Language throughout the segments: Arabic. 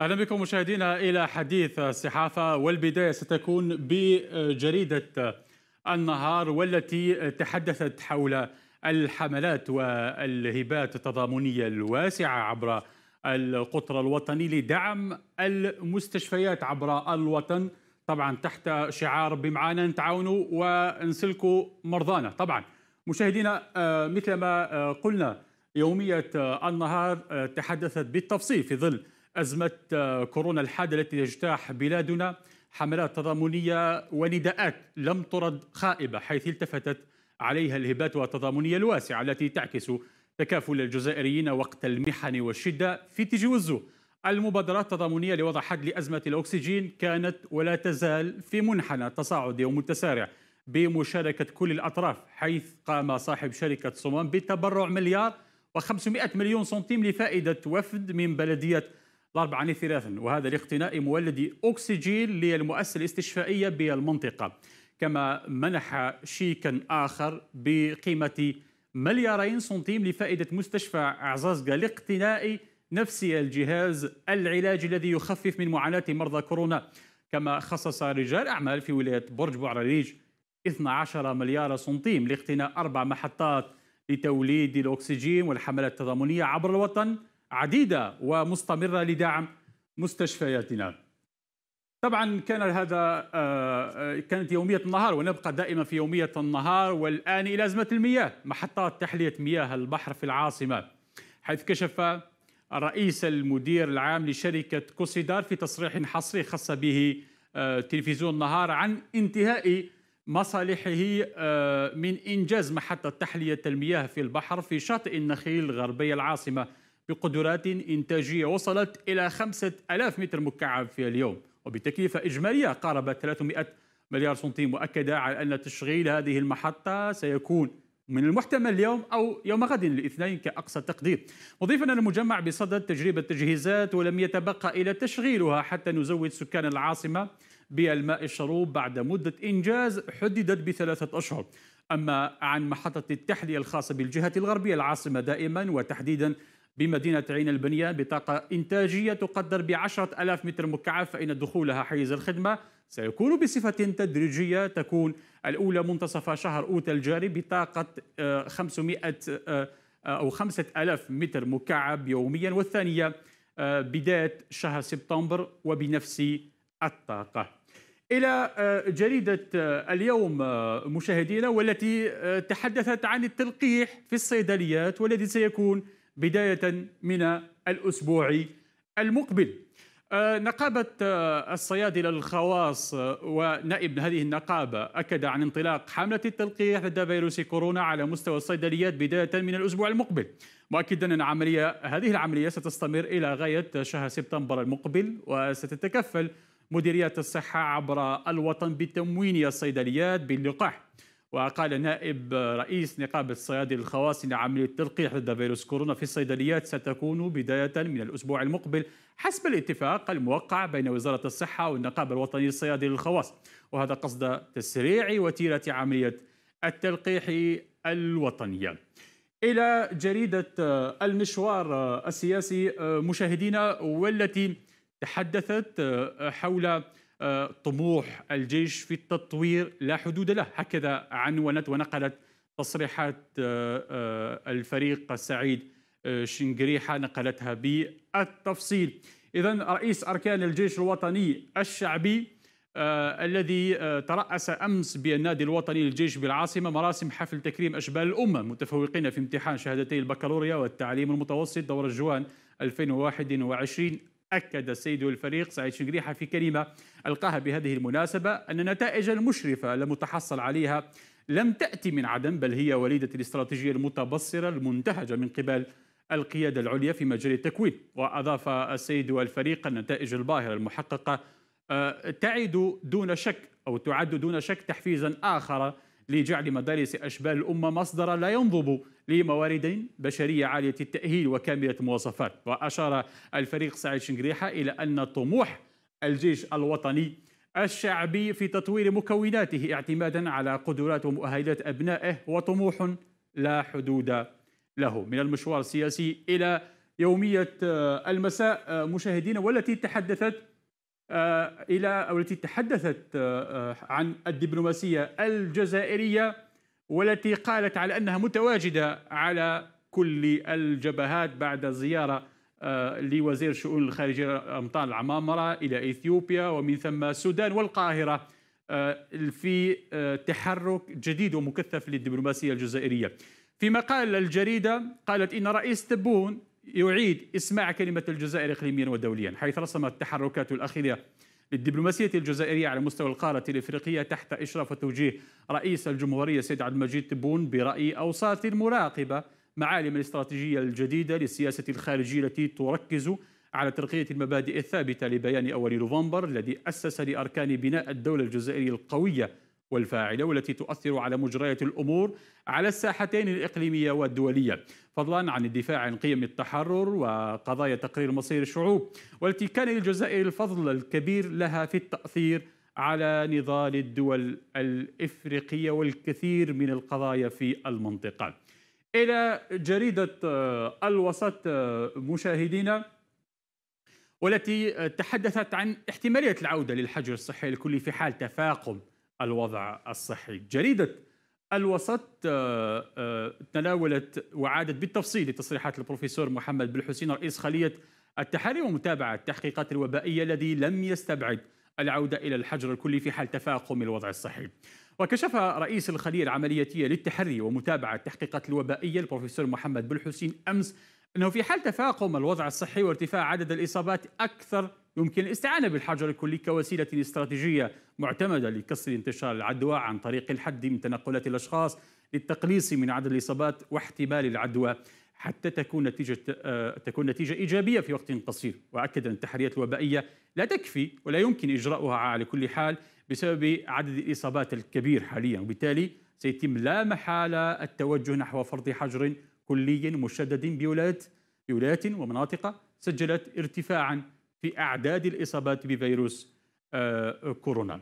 اهلا بكم مشاهدينا الى حديث الصحافه والبدايه ستكون بجريده النهار والتي تحدثت حول الحملات والهبات التضامنيه الواسعه عبر القطر الوطني لدعم المستشفيات عبر الوطن طبعا تحت شعار بمعانا نتعاونوا ونسلكوا مرضانا طبعا مشاهدينا مثل ما قلنا يوميه النهار تحدثت بالتفصيل في ظل أزمة آه، كورونا الحادة التي تجتاح بلادنا حملات تضامنية ونداءات لم ترد خائبة حيث التفتت عليها الهبات والتضامنية الواسعة التي تعكس تكافل الجزائريين وقت المحن والشدة في تيجي وزو المبادرات التضامنية لوضع حد لأزمة الأكسجين كانت ولا تزال في منحنى تصاعدي ومتسارع بمشاركة كل الأطراف حيث قام صاحب شركة صمام بتبرع مليار و500 مليون سنتيم لفائدة وفد من بلدية ضرب عن ثلاثا وهذا لاقتناء مولد أكسجين للمؤسسة الاستشفائية بالمنطقة كما منح شيكا آخر بقيمة مليارين سنتيم لفائدة مستشفى عزازقة لاقتناء نفس الجهاز العلاجي الذي يخفف من معاناة مرضى كورونا كما خصص رجال أعمال في ولاية برج بوعرليج 12 مليار سنتيم لاقتناء أربع محطات لتوليد الأكسجين والحملات التضامنية عبر الوطن عديدة ومستمرة لدعم مستشفياتنا طبعا كان هذا آه، آه، كانت يومية النهار ونبقى دائما في يومية النهار والآن إلى أزمة المياه محطات تحلية مياه البحر في العاصمة حيث كشف الرئيس المدير العام لشركة كوسيدار في تصريح حصري خص به آه، تلفزيون نهار عن انتهاء مصالحه من إنجاز محطة تحلية المياه في البحر في شاطئ النخيل غربي العاصمة بقدرات إنتاجية وصلت إلى 5000 متر مكعب في اليوم وبتكلفة إجمالية قاربت 300 مليار سنتيم مؤكدة على أن تشغيل هذه المحطة سيكون من المحتمل اليوم أو يوم غد الاثنين كأقصى تقدير مضيفا المجمع بصدد تجربة التجهيزات ولم يتبقى إلى تشغيلها حتى نزود سكان العاصمة بالماء الشروب بعد مدة إنجاز حددت بثلاثة أشهر أما عن محطة التحلية الخاصة بالجهة الغربية العاصمة دائما وتحديدا بمدينة عين البنية بطاقة إنتاجية تقدر بعشرة ألاف متر مكعب فإن دخولها حيز الخدمة سيكون بصفة تدريجية تكون الأولى منتصف شهر أوت الجاري بطاقة 500 آه، آه، أو 5000 متر مكعب يوميا والثانية آه، بداية شهر سبتمبر وبنفس الطاقة إلى جريدة اليوم مشاهدينا والتي تحدثت عن التلقيح في الصيدليات والذي سيكون بداية من الأسبوع المقبل آه، نقابة آه، الصيادلة الخواص آه، ونائب هذه النقابة أكد عن انطلاق حملة التلقيح ضد فيروس كورونا على مستوى الصيدليات بداية من الأسبوع المقبل مؤكدا أن عملية هذه العملية ستستمر إلى غاية شهر سبتمبر المقبل وستتكفل مديريات الصحة عبر الوطن بتموين الصيدليات باللقاح وقال نائب رئيس نقابة الصيادلة الخواص إن عملية التلقيح ضد فيروس كورونا في الصيدليات ستكون بداية من الأسبوع المقبل حسب الاتفاق الموقع بين وزارة الصحة والنقابة الوطنية للصيادلة الخواص وهذا قصد تسريع وتيرة عملية التلقيح الوطنية إلى جريدة المشوار السياسي مشاهدينا والتي تحدثت حول آه، طموح الجيش في التطوير لا حدود له هكذا عنونت ونقلت تصريحات آه، آه، الفريق السعيد شنقريحة نقلتها بالتفصيل إذا رئيس أركان الجيش الوطني الشعبي آه الذي آه ترأس أمس بالنادي الوطني للجيش بالعاصمة مراسم حفل تكريم أشبال الأمة متفوقين في امتحان شهادتي البكالوريا والتعليم المتوسط دور الجوان 2021 أكد السيد الفريق سعيد شنقريحة في كلمة ألقاها بهذه المناسبة أن النتائج المشرفة المتحصل عليها لم تأتي من عدم بل هي وليدة الاستراتيجية المتبصرة المنتهجة من قبل القيادة العليا في مجال التكوين وأضاف السيد الفريق النتائج الباهرة المحققة آه، تعد دون شك أو تعد دون شك تحفيزا آخر لجعل مدارس أشبال الأمة مصدرا لا ينضب لموارد بشرية عالية التأهيل وكاملة المواصفات وأشار الفريق سعيد شنقريحة إلى أن طموح الجيش الوطني الشعبي في تطوير مكوناته اعتمادا على قدرات ومؤهلات أبنائه وطموح لا حدود له من المشوار السياسي إلى يومية المساء مشاهدينا والتي تحدثت آه، الى او التي تحدثت آه، آه، عن الدبلوماسيه الجزائريه والتي قالت على انها متواجده على كل الجبهات بعد زياره لوزير شؤون الخارجيه امطال العمامره الى اثيوبيا ومن ثم السودان والقاهره في تحرك جديد ومكثف للدبلوماسيه الجزائريه. في مقال الجريده قالت ان رئيس تبون يعيد إسماع كلمة الجزائر إقليميا ودوليا حيث رسمت التحركات الأخيرة للدبلوماسية الجزائرية على مستوى القارة الإفريقية تحت إشراف وتوجيه رئيس الجمهورية سيد عبد المجيد تبون برأي أوساط مراقبة معالم الاستراتيجية الجديدة للسياسة الخارجية التي تركز على ترقية المبادئ الثابتة لبيان أول نوفمبر الذي أسس لأركان بناء الدولة الجزائرية القوية والفاعلة والتي تؤثر على مجريات الأمور على الساحتين الإقليمية والدولية فضلا عن الدفاع عن قيم التحرر وقضايا تقرير مصير الشعوب والتي كان للجزائر الفضل الكبير لها في التأثير على نضال الدول الإفريقية والكثير من القضايا في المنطقة إلى جريدة آه، الوسط آه، مشاهدينا والتي تحدثت عن احتمالية العودة للحجر الصحي الكلي في حال تفاقم الوضع الصحي جريدة الوسط آه، آه، تناولت وعادت بالتفصيل لتصريحات البروفيسور محمد بالحسين رئيس خلية التحري ومتابعة التحقيقات الوبائية الذي لم يستبعد العودة إلى الحجر الكلي في حال تفاقم الوضع الصحي وكشف رئيس الخلية العملياتية للتحري ومتابعة التحقيقات الوبائية البروفيسور محمد بالحسين أمس أنه في حال تفاقم الوضع الصحي وارتفاع عدد الإصابات أكثر يمكن الاستعانة بالحجر الكلي كوسيلة استراتيجية معتمدة لكسر انتشار العدوى عن طريق الحد من تنقلات الأشخاص للتقليص من عدد الإصابات واحتمال العدوى حتى تكون نتيجة آه، تكون نتيجة إيجابية في وقت قصير وأكد أن التحريات الوبائية لا تكفي ولا يمكن إجراؤها على كل حال بسبب عدد الإصابات الكبير حاليا وبالتالي سيتم لا محالة التوجه نحو فرض حجر كلي مشدد بولايات بولايات ومناطق سجلت ارتفاعا في أعداد الإصابات بفيروس آه، كورونا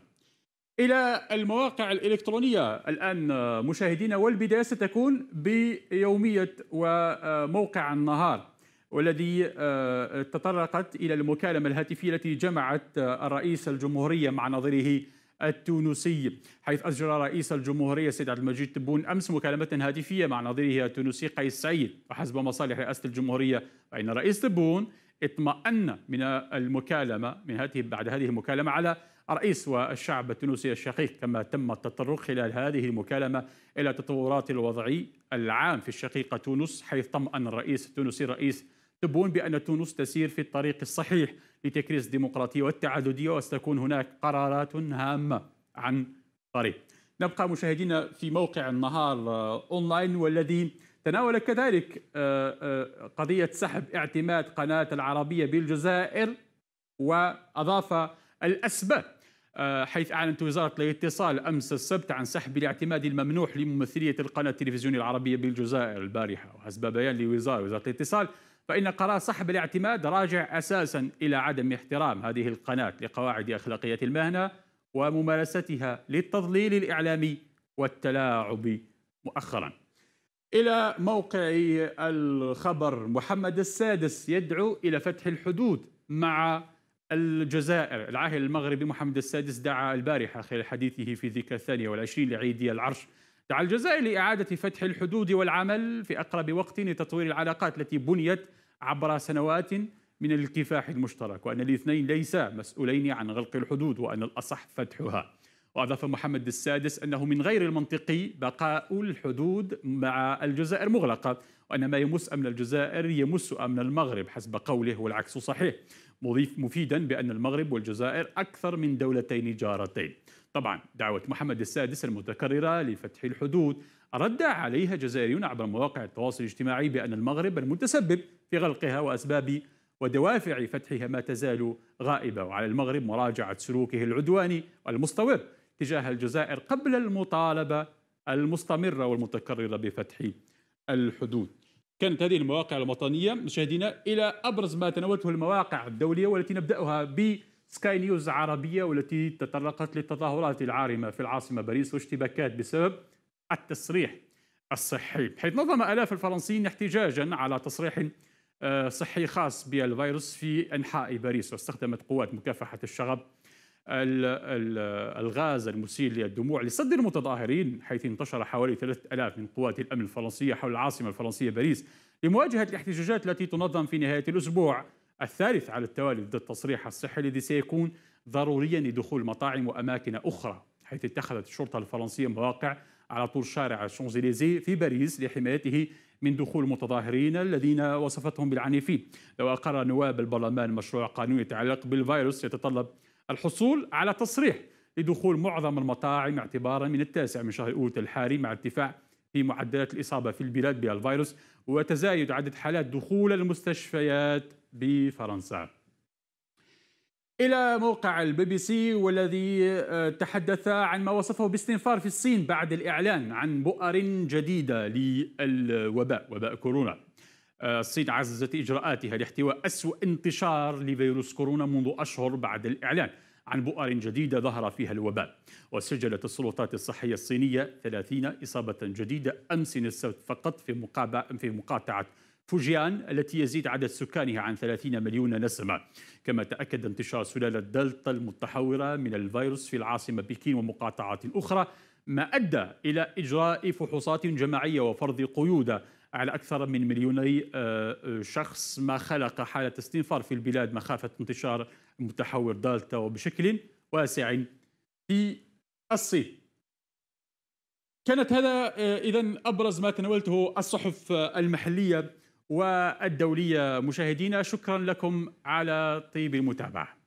الى المواقع الالكترونيه الان مشاهدينا والبدايه ستكون بيوميه وموقع النهار والذي آه، تطرقت الى المكالمه الهاتفيه التي جمعت آه، الرئيس الجمهوريه مع نظيره التونسي حيث أجرى رئيس الجمهورية السيد عبد المجيد تبون أمس مكالمة هاتفية مع نظيره التونسي قيس سعيد وحسب مصالح رئاسة الجمهورية فإن رئيس تبون اطمأن من المكالمة من هذه بعد هذه المكالمة على الرئيس والشعب التونسي الشقيق كما تم التطرق خلال هذه المكالمة إلى تطورات الوضع العام في الشقيقة تونس حيث طمأن الرئيس التونسي الرئيس تبون بأن تونس تسير في الطريق الصحيح لتكريس الديمقراطية والتعددية وستكون هناك قرارات هامة عن طريق نبقى مشاهدينا في موقع النهار آه، أونلاين والذي تناول كذلك آه، آه، قضية سحب اعتماد قناة العربية بالجزائر وأضاف الأسباب آه، حيث أعلنت وزارة الاتصال أمس السبت عن سحب الاعتماد الممنوح لممثلية القناة التلفزيونية العربية بالجزائر البارحة وحسب بيان لوزارة وزارة الاتصال فإن قرار سحب الاعتماد راجع أساسا إلى عدم احترام هذه القناة لقواعد أخلاقية المهنة وممارستها للتضليل الإعلامي والتلاعب مؤخرا إلى موقع الخبر محمد السادس يدعو إلى فتح الحدود مع الجزائر العاهل المغربي محمد السادس دعا البارحة خلال حديثه في ذيك الثانية والعشرين لعيدي العرش دعا الجزائر لإعادة فتح الحدود والعمل في أقرب وقت لتطوير العلاقات التي بنيت عبر سنوات من الكفاح المشترك وأن الاثنين ليسا مسؤولين عن غلق الحدود وأن الأصح فتحها وأضاف محمد السادس أنه من غير المنطقي بقاء الحدود مع الجزائر مغلقة وأن ما يمس أمن الجزائر يمس أمن المغرب حسب قوله والعكس صحيح مضيف مفيدا بأن المغرب والجزائر أكثر من دولتين جارتين طبعا دعوة محمد السادس المتكررة لفتح الحدود رد عليها جزائريون عبر مواقع التواصل الاجتماعي بأن المغرب المتسبب في غلقها وأسباب ودوافع فتحها ما تزال غائبة وعلى المغرب مراجعة سلوكه العدواني المستور تجاه الجزائر قبل المطالبة المستمرة والمتكررة بفتح الحدود كانت هذه المواقع الوطنية مشاهدينا إلى أبرز ما تناولته المواقع الدولية والتي نبدأها ب سكاي نيوز عربية والتي تطرقت للتظاهرات العارمة في العاصمة باريس واشتباكات بسبب التصريح الصحي حيث نظم آلاف الفرنسيين احتجاجا على تصريح آه، صحي خاص بالفيروس في أنحاء باريس واستخدمت قوات مكافحة الشغب الغاز المسيل للدموع لصد المتظاهرين حيث انتشر حوالي 3000 من قوات الأمن الفرنسية حول العاصمة الفرنسية باريس لمواجهة الاحتجاجات التي تنظم في نهاية الأسبوع الثالث على التوالي ضد التصريح الصحي الذي سيكون ضروريا لدخول مطاعم وأماكن أخرى حيث اتخذت الشرطة الفرنسية مواقع على طول شارع شانزليزيه في باريس لحمايته من دخول المتظاهرين الذين وصفتهم بالعنيفين لو أقر نواب البرلمان مشروع قانون يتعلق بالفيروس يتطلب الحصول على تصريح لدخول معظم المطاعم اعتبارا من التاسع من شهر أوت الحالي مع ارتفاع في معدلات الإصابة في البلاد بالفيروس وتزايد عدد حالات دخول المستشفيات بفرنسا إلى موقع البي بي سي والذي آه، تحدث عن ما وصفه باستنفار في الصين بعد الإعلان عن بؤر جديدة للوباء وباء كورونا آه، الصين عززت إجراءاتها لاحتواء أسوأ انتشار لفيروس كورونا منذ أشهر بعد الإعلان عن بؤر جديدة ظهر فيها الوباء وسجلت السلطات الصحية الصينية 30 إصابة جديدة أمس السبت فقط في, في مقاطعة فوجيان التي يزيد عدد سكانها عن 30 مليون نسمة كما تأكد انتشار سلالة دلتا المتحورة من الفيروس في العاصمة بكين ومقاطعات أخرى ما أدى إلى إجراء فحوصات جماعية وفرض قيود على أكثر من مليوني آه، آه، شخص ما خلق حالة استنفار في البلاد مخافة انتشار متحور دالتا وبشكل واسع في الصين كانت هذا آه، إذا أبرز ما تناولته الصحف المحلية والدولية مشاهدينا شكرا لكم على طيب المتابعة